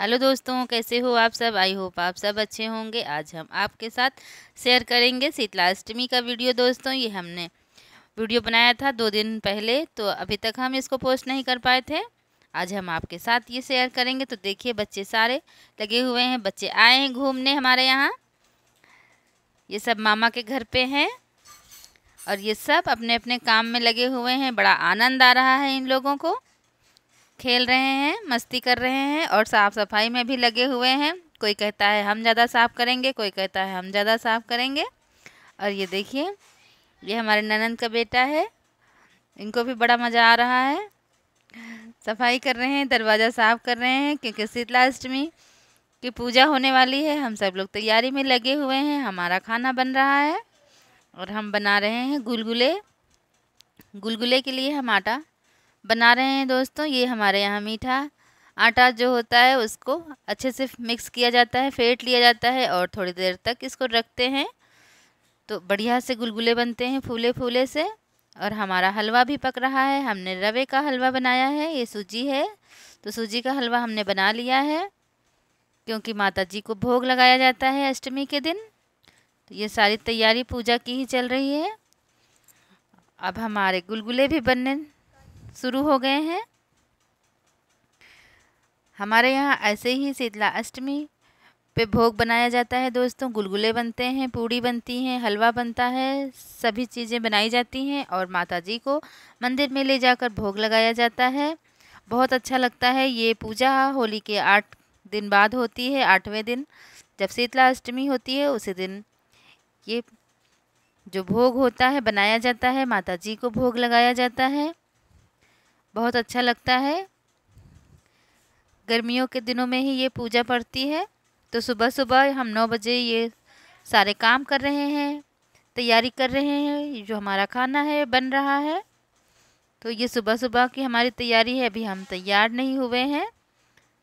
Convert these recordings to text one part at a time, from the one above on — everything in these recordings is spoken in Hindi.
हेलो दोस्तों कैसे हो आप सब आई होप आप सब अच्छे होंगे आज हम आपके साथ शेयर करेंगे शीतलाष्टमी का वीडियो दोस्तों ये हमने वीडियो बनाया था दो दिन पहले तो अभी तक हम इसको पोस्ट नहीं कर पाए थे आज हम आपके साथ ये शेयर करेंगे तो देखिए बच्चे सारे लगे हुए हैं बच्चे आए हैं घूमने हमारे यहाँ ये सब मामा के घर पर हैं और ये सब अपने अपने काम में लगे हुए हैं बड़ा आनंद आ रहा है इन लोगों को खेल रहे हैं मस्ती कर रहे हैं और साफ़ सफाई में भी लगे हुए हैं कोई कहता है हम ज़्यादा साफ़ करेंगे कोई कहता है हम ज़्यादा साफ़ करेंगे और ये देखिए ये हमारे ननंद का बेटा है इनको भी बड़ा मज़ा आ रहा है सफाई कर रहे हैं दरवाज़ा साफ़ कर रहे हैं क्योंकि शीतलाष्टमी की पूजा होने वाली है हम सब लोग तैयारी में लगे हुए हैं हमारा खाना बन रहा है और हम बना रहे हैं गुलगुले गुलगुले के लिए हम आटा बना रहे हैं दोस्तों ये हमारे यहाँ मीठा आटा जो होता है उसको अच्छे से मिक्स किया जाता है फेंट लिया जाता है और थोड़ी देर तक इसको रखते हैं तो बढ़िया से गुलगुले बनते हैं फूले फूले से और हमारा हलवा भी पक रहा है हमने रवे का हलवा बनाया है ये सूजी है तो सूजी का हलवा हमने बना लिया है क्योंकि माता जी को भोग लगाया जाता है अष्टमी के दिन तो ये सारी तैयारी पूजा की ही चल रही है अब हमारे गुलगुले भी बनने शुरू हो गए हैं हमारे यहाँ ऐसे ही शीतला अष्टमी पे भोग बनाया जाता है दोस्तों गुलगुले बनते हैं पूड़ी बनती हैं हलवा बनता है सभी चीज़ें बनाई जाती हैं और माता जी को मंदिर में ले जाकर भोग लगाया जाता है बहुत अच्छा लगता है ये पूजा होली के आठ दिन बाद होती है आठवें दिन जब शीतला अष्टमी होती है उसी दिन ये जो भोग होता है बनाया जाता है माता जी को भोग लगाया जाता है बहुत अच्छा लगता है गर्मियों के दिनों में ही ये पूजा पड़ती है तो सुबह सुबह हम नौ बजे ये सारे काम कर रहे हैं तैयारी कर रहे हैं जो हमारा खाना है बन रहा है तो ये सुबह सुबह की हमारी तैयारी है अभी हम तैयार नहीं हुए हैं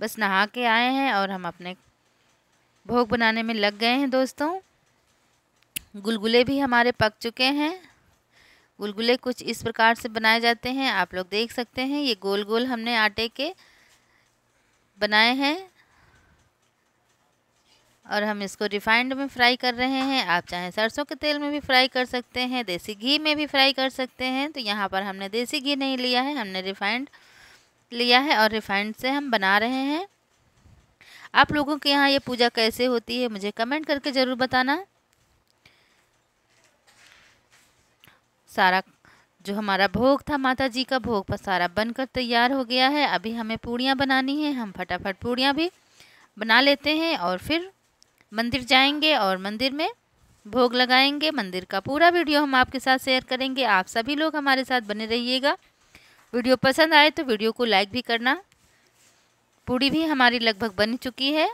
बस नहा के आए हैं और हम अपने भोग बनाने में लग गए हैं दोस्तों गुलगुले भी हमारे पक चुके हैं गुलगुले कुछ इस प्रकार से बनाए जाते हैं आप लोग देख सकते हैं ये गोल गोल हमने आटे के बनाए हैं और हम इसको रिफाइंड में फ्राई कर रहे हैं आप चाहे सरसों के तेल में भी फ्राई कर सकते हैं देसी घी में भी फ्राई कर सकते हैं तो यहाँ पर हमने देसी घी नहीं लिया है हमने रिफाइंड लिया है और रिफाइंड से हम बना रहे हैं आप लोगों के यहाँ ये पूजा कैसे होती है मुझे कमेंट करके ज़रूर बताना सारा जो हमारा भोग था माता जी का भोग पर सारा बनकर तैयार हो गया है अभी हमें पूड़ियाँ बनानी है हम फटाफट पूड़ियाँ भी बना लेते हैं और फिर मंदिर जाएंगे और मंदिर में भोग लगाएंगे मंदिर का पूरा वीडियो हम आपके साथ शेयर करेंगे आप सभी लोग हमारे साथ बने रहिएगा वीडियो पसंद आए तो वीडियो को लाइक भी करना पूड़ी भी हमारी लगभग बन चुकी है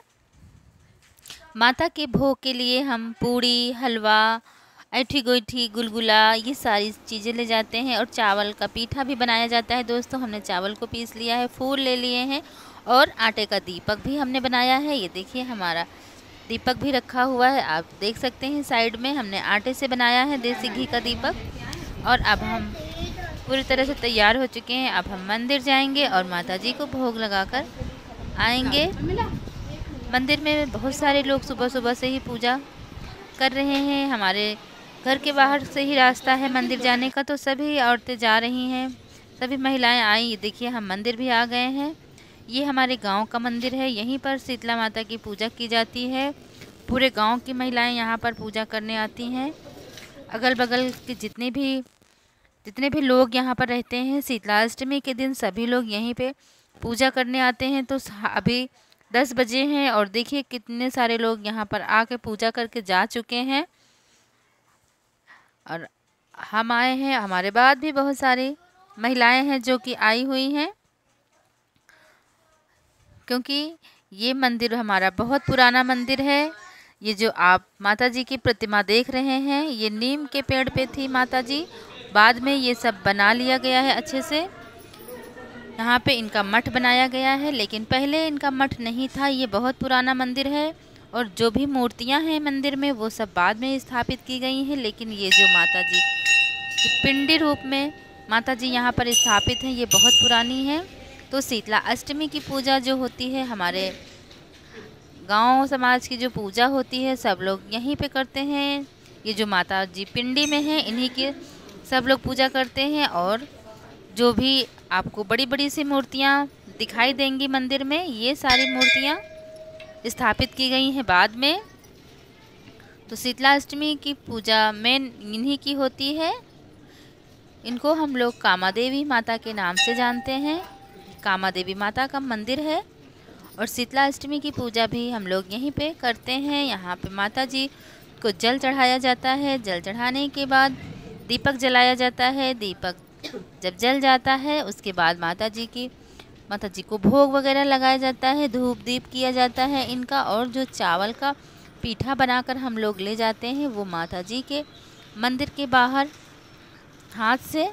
माता के भोग के लिए हम पूड़ी हलवा ऐठी गोईठी गुलगुला ये सारी चीज़ें ले जाते हैं और चावल का पीठा भी बनाया जाता है दोस्तों हमने चावल को पीस लिया है फूल ले लिए हैं और आटे का दीपक भी हमने बनाया है ये देखिए हमारा दीपक भी रखा हुआ है आप देख सकते हैं साइड में हमने आटे से बनाया है देसी घी का दीपक और अब हम पूरी तरह से तैयार हो चुके हैं अब हम मंदिर जाएंगे और माता जी को भोग लगाकर आएंगे मंदिर में बहुत सारे लोग सुबह सुबह से ही पूजा कर रहे हैं हमारे घर के बाहर से ही रास्ता है मंदिर जाने का तो सभी औरतें जा रही हैं सभी महिलाएं आई ये देखिए हम मंदिर भी आ गए हैं ये हमारे गांव का मंदिर है यहीं पर शीतला माता की पूजा की जाती है पूरे गांव की महिलाएं यहाँ पर पूजा करने आती हैं अगल बगल के जितने भी जितने भी लोग यहाँ पर रहते हैं शीतलाष्टमी के दिन सभी लोग यहीं पर पूजा करने आते हैं तो अभी दस बजे हैं और देखिए कितने सारे लोग यहाँ पर आके पूजा करके जा चुके हैं और हम आए हैं हमारे बाद भी बहुत सारी महिलाएं हैं जो कि आई हुई हैं क्योंकि ये मंदिर हमारा बहुत पुराना मंदिर है ये जो आप माता जी की प्रतिमा देख रहे हैं ये नीम के पेड़ पे थी माता जी बाद में ये सब बना लिया गया है अच्छे से यहाँ पे इनका मठ बनाया गया है लेकिन पहले इनका मठ नहीं था ये बहुत पुराना मंदिर है और जो भी मूर्तियां हैं मंदिर में वो सब बाद में स्थापित की गई हैं लेकिन ये जो माता जी पिंडी रूप में माता जी यहाँ पर स्थापित हैं ये बहुत पुरानी है तो शीतला अष्टमी की पूजा जो होती है हमारे गांव समाज की जो पूजा होती है सब लोग यहीं पे करते हैं ये जो माता जी पिंडी में हैं इन्हीं की सब लोग पूजा करते हैं और जो भी आपको बड़ी बड़ी सी मूर्तियाँ दिखाई देंगी मंदिर में ये सारी मूर्तियाँ स्थापित की गई हैं बाद में तो शीतलाष्टमी की पूजा मेन इन्हीं की होती है इनको हम लोग कामा देवी माता के नाम से जानते हैं कामा देवी माता का मंदिर है और शीतलाष्टमी की पूजा भी हम लोग यहीं पे करते हैं यहाँ पे माता जी को जल चढ़ाया जाता है जल चढ़ाने के बाद दीपक जलाया जाता है दीपक जब जल जाता है उसके बाद माता जी की माता जी को भोग वगैरह लगाया जाता है धूप दीप किया जाता है इनका और जो चावल का पीठा बनाकर हम लोग ले जाते हैं वो माता जी के मंदिर के बाहर हाथ से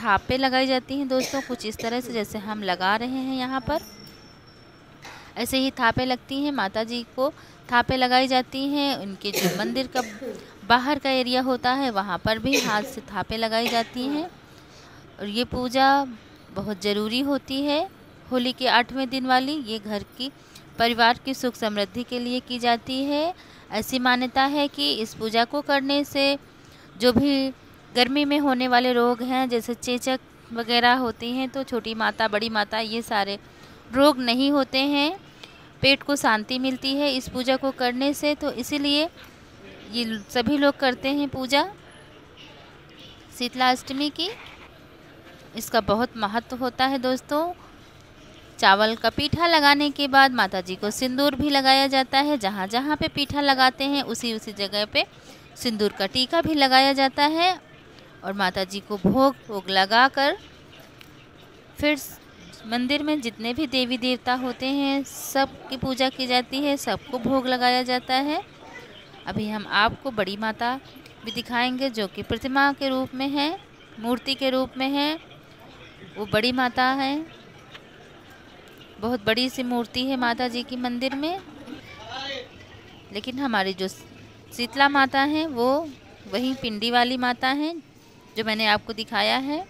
थापे लगाई जाती हैं दोस्तों कुछ इस तरह से जैसे हम लगा रहे हैं यहाँ पर ऐसे ही थापे लगती हैं माता जी को थापे लगाई जाती हैं उनके जो मंदिर का बाहर का एरिया होता है वहाँ पर भी हाथ से थापे लगाई जाती हैं और ये पूजा बहुत ज़रूरी होती है होली के आठवें दिन वाली ये घर की परिवार की सुख समृद्धि के लिए की जाती है ऐसी मान्यता है कि इस पूजा को करने से जो भी गर्मी में होने वाले रोग हैं जैसे चेचक वगैरह होती हैं तो छोटी माता बड़ी माता ये सारे रोग नहीं होते हैं पेट को शांति मिलती है इस पूजा को करने से तो इसीलिए ये सभी लोग करते हैं पूजा शीतलाष्टमी की इसका बहुत महत्व होता है दोस्तों चावल का पीठा लगाने के बाद माता जी को सिंदूर भी लगाया जाता है जहाँ जहाँ पे पीठा लगाते हैं उसी उसी जगह पे सिंदूर का टीका भी लगाया जाता है और माता जी को भोग भोग लगा कर फिर मंदिर में जितने भी देवी देवता होते हैं सब की पूजा की जाती है सबको भोग लगाया जाता है अभी हम आपको बड़ी माता भी दिखाएंगे जो कि प्रतिमा के रूप में है मूर्ति के रूप में है वो बड़ी माता है बहुत बड़ी सी मूर्ति है माता जी की मंदिर में लेकिन हमारी जो शीतला माता हैं वो वही पिंडी वाली माता हैं जो मैंने आपको दिखाया है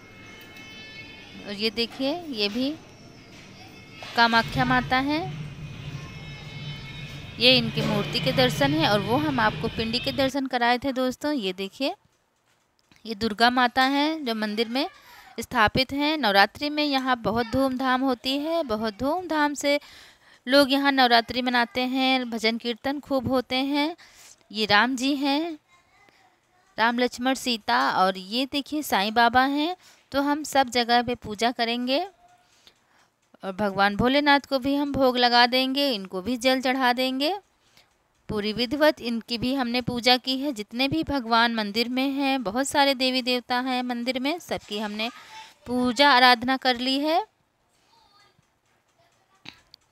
और ये देखिए ये भी कामाख्या माता है ये इनकी मूर्ति के दर्शन है और वो हम आपको पिंडी के दर्शन कराए थे दोस्तों ये देखिए ये दुर्गा माता हैं जो मंदिर में स्थापित हैं नवरात्रि में यहाँ बहुत धूमधाम होती है बहुत धूमधाम से लोग यहाँ नवरात्रि मनाते हैं भजन कीर्तन खूब होते हैं ये राम जी हैं राम लक्ष्मण सीता और ये देखिए साईं बाबा हैं तो हम सब जगह पे पूजा करेंगे और भगवान भोलेनाथ को भी हम भोग लगा देंगे इनको भी जल चढ़ा देंगे पूरी विधिवत इनकी भी हमने पूजा की है जितने भी भगवान मंदिर में हैं बहुत सारे देवी देवता हैं मंदिर में सबकी हमने पूजा आराधना कर ली है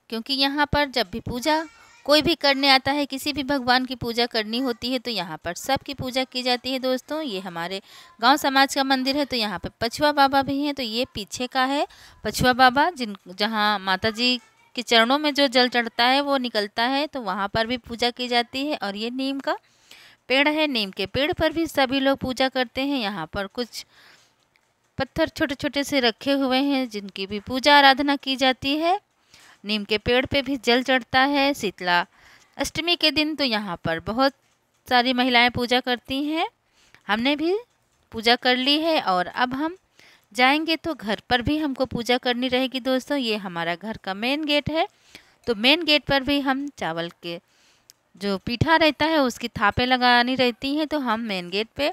क्योंकि यहाँ पर जब भी पूजा कोई भी करने आता है किसी भी भगवान की पूजा करनी होती है तो यहाँ पर सब की पूजा की जाती है दोस्तों ये हमारे गांव समाज का मंदिर है तो यहाँ पर पछुआ बाबा भी हैं तो ये पीछे का है पछुआ बाबा जिन जहाँ माता जी कि चरणों में जो जल चढ़ता है वो निकलता है तो वहाँ पर भी पूजा की जाती है और ये नीम का पेड़ है नीम के पेड़ पर भी सभी लोग पूजा करते हैं यहाँ पर कुछ पत्थर छोटे छोटे से रखे हुए हैं जिनकी भी पूजा आराधना की जाती है नीम के पेड़ पे भी जल चढ़ता है शीतला अष्टमी के दिन तो यहाँ पर बहुत सारी महिलाएं पूजा करती हैं हमने भी पूजा कर ली है और अब हम जाएंगे तो घर पर भी हमको पूजा करनी रहेगी दोस्तों ये हमारा घर का मेन गेट है तो मेन गेट पर भी हम चावल के जो पीठा रहता है उसकी थापे लगानी रहती हैं तो हम मेन गेट पे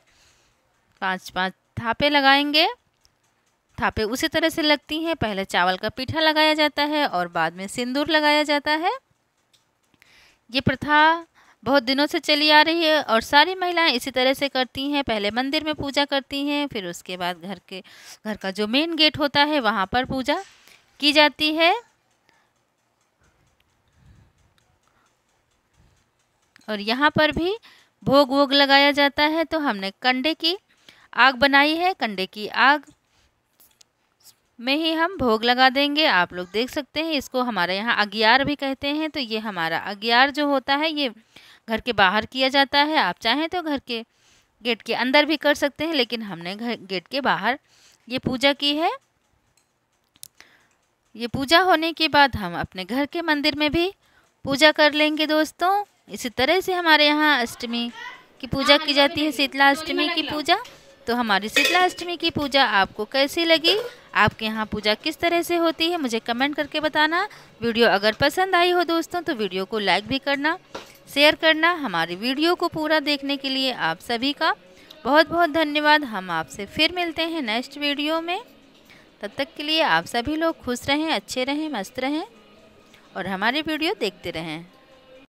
पांच पांच थापे लगाएंगे थापे उसी तरह से लगती हैं पहले चावल का पीठा लगाया जाता है और बाद में सिंदूर लगाया जाता है ये प्रथा बहुत दिनों से चली आ रही है और सारी महिलाएं इसी तरह से करती हैं पहले मंदिर में पूजा करती हैं फिर उसके बाद घर के घर का जो मेन गेट होता है वहाँ पर पूजा की जाती है और यहाँ पर भी भोग वोग लगाया जाता है तो हमने कंडे की आग बनाई है कंडे की आग में ही हम भोग लगा देंगे आप लोग देख सकते हैं इसको हमारे यहाँ अग्यार भी कहते हैं तो ये हमारा अग्यार जो होता है ये घर के बाहर किया जाता है आप चाहें तो घर के गेट के अंदर भी कर सकते हैं लेकिन हमने घर गेट के बाहर ये पूजा की है ये पूजा होने के बाद हम अपने घर के मंदिर में भी पूजा कर लेंगे दोस्तों इसी तरह से हमारे यहाँ अष्टमी की पूजा की जाती है शीतला अष्टमी की पूजा तो हमारी शीतला अष्टमी की पूजा आपको कैसी लगी आपके यहाँ पूजा किस तरह से होती है मुझे कमेंट करके बताना वीडियो अगर पसंद आई हो दोस्तों तो वीडियो को लाइक भी करना शेयर करना हमारी वीडियो को पूरा देखने के लिए आप सभी का बहुत बहुत धन्यवाद हम आपसे फिर मिलते हैं नेक्स्ट वीडियो में तब तक के लिए आप सभी लोग खुश रहें अच्छे रहें मस्त रहें और हमारी वीडियो देखते रहें